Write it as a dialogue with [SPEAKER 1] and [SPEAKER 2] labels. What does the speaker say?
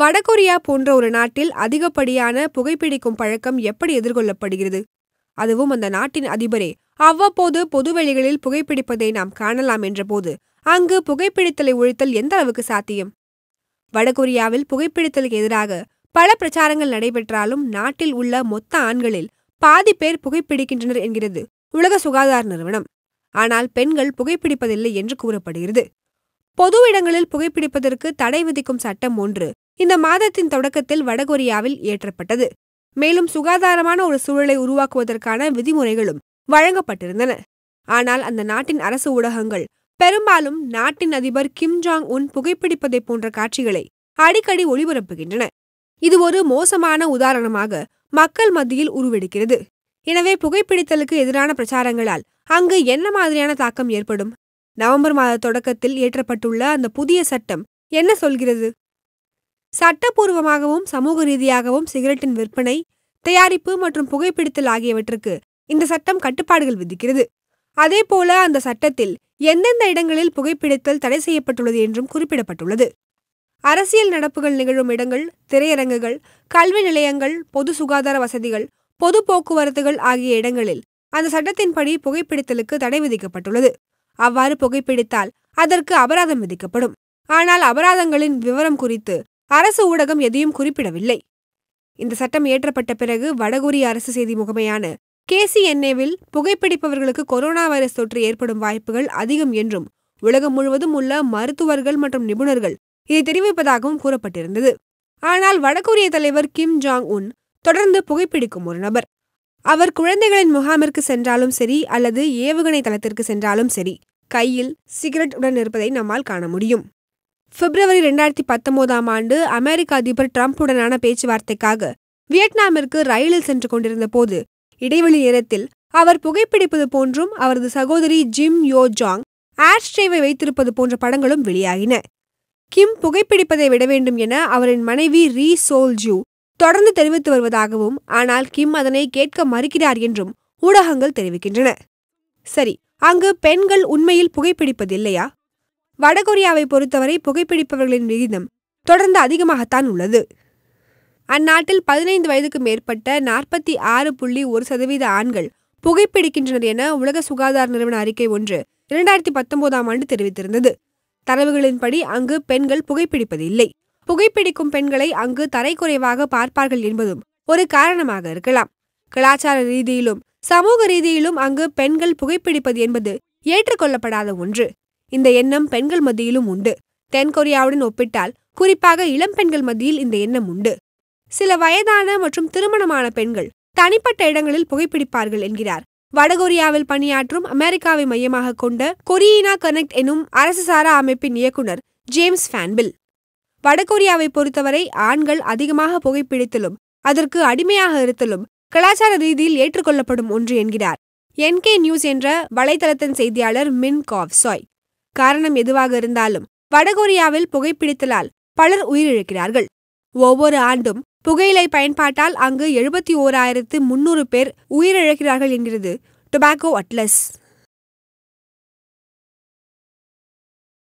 [SPEAKER 1] வடகொரியா போன்ற ஒரு நாட்டில் அதிகப்படியான புகைப்பிடிக்கும் பழக்கம் எப்படி எதிர்கொள்ளப்படுகிறது அதுவும் அந்த நாட்டின் அதிபரே அவ்வப்போது பொதுவெளிகளில் புகைப்பிடிப்பதை நாம் காணலாம் என்றபோது அங்கு புகைப்பிடித்தலை ஒழித்தல் எந்த அளவுக்கு சாத்தியம் வடகொரியாவில் புகைப்பிடித்தலுக்கு எதிராக பல பிரச்சாரங்கள் நடைபெற்றாலும் நாட்டில் உள்ள மொத்த ஆண்களில் பாதி பேர் புகைப்பிடிக்கின்றனர் என்கிறது உலக சுகாதார நிறுவனம் ஆனால் பெண்கள் புகைப்பிடிப்பதில்லை என்று கூறப்படுகிறது பொது இடங்களில் புகைப்பிடிப்பதற்கு தடை விதிக்கும் சட்டம் ஒன்று இந்த மாதத்தின் தொடக்கத்தில் வடகொரியாவில் ஏற்றப்பட்டது மேலும் சுகாதாரமான ஒரு சூழலை உருவாக்குவதற்கான விதிமுறைகளும் வழங்கப்பட்டிருந்தன ஆனால் அந்த நாட்டின் அரசு ஊடகங்கள் பெரும்பாலும் நாட்டின் அதிபர் கிம் ஜாங் உன் புகைப்பிடிப்பதை போன்ற காட்சிகளை அடிக்கடி ஒளிபரப்புகின்றன இது ஒரு மோசமான உதாரணமாக மக்கள் மத்தியில் உருவெடுக்கிறது எனவே புகைப்பிடித்தலுக்கு எதிரான பிரச்சாரங்களால் அங்கு என்ன மாதிரியான தாக்கம் ஏற்படும் நவம்பர் மாத தொடக்கத்தில் ஏற்றப்பட்டுள்ள அந்த புதிய சட்டம் என்ன சொல்கிறது சட்டப்பூர்வமாகவும் சமூக ரீதியாகவும் சிகரெட்டின் விற்பனை தயாரிப்பு மற்றும் புகைப்பிடித்தல் ஆகியவற்றுக்கு இந்த சட்டம் கட்டுப்பாடுகள் விதிக்கிறது அதே போல அந்த சட்டத்தில் எந்தெந்த இடங்களில் புகைப்பிடித்தல் தடை செய்யப்பட்டுள்ளது என்றும் குறிப்பிடப்பட்டுள்ளது அரசியல் நடப்புகள் நிகழும் இடங்கள் திரையரங்குகள் கல்வி நிலையங்கள் பொது சுகாதார வசதிகள் பொது போக்குவரத்துகள் ஆகிய இடங்களில் அந்த சட்டத்தின்படி புகைப்பிடித்தலுக்கு தடை விதிக்கப்பட்டுள்ளது அவ்வாறு புகைப்பிடித்தால் அதற்கு அபராதம் விதிக்கப்படும் ஆனால் அபராதங்களின் விவரம் குறித்து அரசு ஊடகம் எதையும் குறிப்பிடவில்லை இந்த சட்டம் இயற்றப்பட்ட பிறகு வடகொரிய அரசு செய்தி முகமையான கேசிஎன்ஏவில் புகைப்பிடிப்பவர்களுக்கு கொரோனா வைரஸ் தொற்று ஏற்படும் வாய்ப்புகள் அதிகம் என்றும் உலகம் முழுவதும் உள்ள மருத்துவர்கள் மற்றும் நிபுணர்கள் இதை தெரிவிப்பதாகவும் கூறப்பட்டிருந்தது ஆனால் வடகொரிய தலைவர் கிம் ஜாங் உன் தொடர்ந்து புகைப்பிடிக்கும் ஒரு நபர் அவர் குழந்தைகளின் முகாமிற்கு சென்றாலும் சரி அல்லது ஏவுகணை தளத்திற்கு சென்றாலும் சரி கையில் சிகரெட் உடன் இருப்பதை நம்மால் காண முடியும் பிப்ரவரி ரெண்டாயிரத்தி பத்தொன்பதாம் ஆண்டு அமெரிக்க அதிபர் டிரம்புடனான பேச்சுவார்த்தைக்காக வியட்நாமிற்கு ரயிலில் சென்று கொண்டிருந்த போது இடைவெளி நேரத்தில் அவர் புகைப்பிடிப்பது போன்றும் அவரது சகோதரி ஜிம் யோ ஜாங் ஆஷ்ட்ரேவை வைத்திருப்பது போன்ற படங்களும் வெளியாகின கிம் புகைப்பிடிப்பதை விட வேண்டும் என அவரின் மனைவி ரீ சோல் ஜூ தொடர்ந்து தெரிவித்து வருவதாகவும் ஆனால் கிம் அதனை கேட்க மறுக்கிறார் என்றும் ஊடகங்கள் தெரிவிக்கின்றன சரி அங்கு பெண்கள் உண்மையில் புகைப்பிடிப்பது இல்லையா வடகொரியாவை பொறுத்தவரை புகைப்பிடிப்பவர்களின் விகிதம் தொடர்ந்து அதிகமாகத்தான் உள்ளது அந்நாட்டில் பதினைந்து வயதுக்கு மேற்பட்ட நாற்பத்தி ஆறு புள்ளி ஒரு சதவீத ஆண்கள் புகைப்பிடிக்கின்றனர் என உலக சுகாதார நிறுவன அறிக்கை ஒன்று இரண்டாயிரத்தி பத்தொன்பதாம் ஆண்டு தெரிவித்திருந்தது தரவுகளின்படி அங்கு பெண்கள் புகைப்பிடிப்பது இல்லை புகைப்பிடிக்கும் பெண்களை அங்கு தரைக்குறைவாக பார்ப்பார்கள் என்பதும் ஒரு காரணமாக இருக்கலாம் கலாச்சார ரீதியிலும் சமூக ரீதியிலும் அங்கு பெண்கள் புகைப்பிடிப்பது என்பது ஏற்றுக்கொள்ளப்படாத ஒன்று இந்த எண்ணம் பெண்கள் மத்தியிலும் உண்டு தென்கொரியாவுடன் ஒப்பிட்டால் குறிப்பாக இளம் பெண்கள் மத்தியில் இந்த எண்ணம் உண்டு சில வயதான மற்றும் திருமணமான பெண்கள் தனிப்பட்ட இடங்களில் புகைப்பிடிப்பார்கள் என்கிறார் வடகொரியாவில் பணியாற்றும் அமெரிக்காவை மையமாக கொண்ட கொரியினா கனெக்ட் எனும் அரசு சாரா அமைப்பின் இயக்குனர் ஜேம்ஸ் ஃபேன்பில் வடகொரியாவை பொறுத்தவரை ஆண்கள் அதிகமாக புகைப்பிடித்தலும் அதற்கு அடிமையாக இருத்தலும் கலாச்சார ரீதியில் ஏற்றுக்கொள்ளப்படும் ஒன்று என்கிறார் என்கே நியூஸ் என்ற வலைதளத்தின் செய்தியாளர் மின் காவ்சாய் காரணம் எதுவாக இருந்தாலும் வடகொரியாவில் புகைப்பிடித்தலால் பலர் உயிரிழக்கிறார்கள் ஒவ்வொரு ஆண்டும் புகையிலை பயன்பாட்டால் அங்கு எழுபத்தி ஓராயிரத்து முன்னூறு பேர் உயிரிழக்கிறார்கள் என்கிறது டொபாக்கோ அட்லஸ்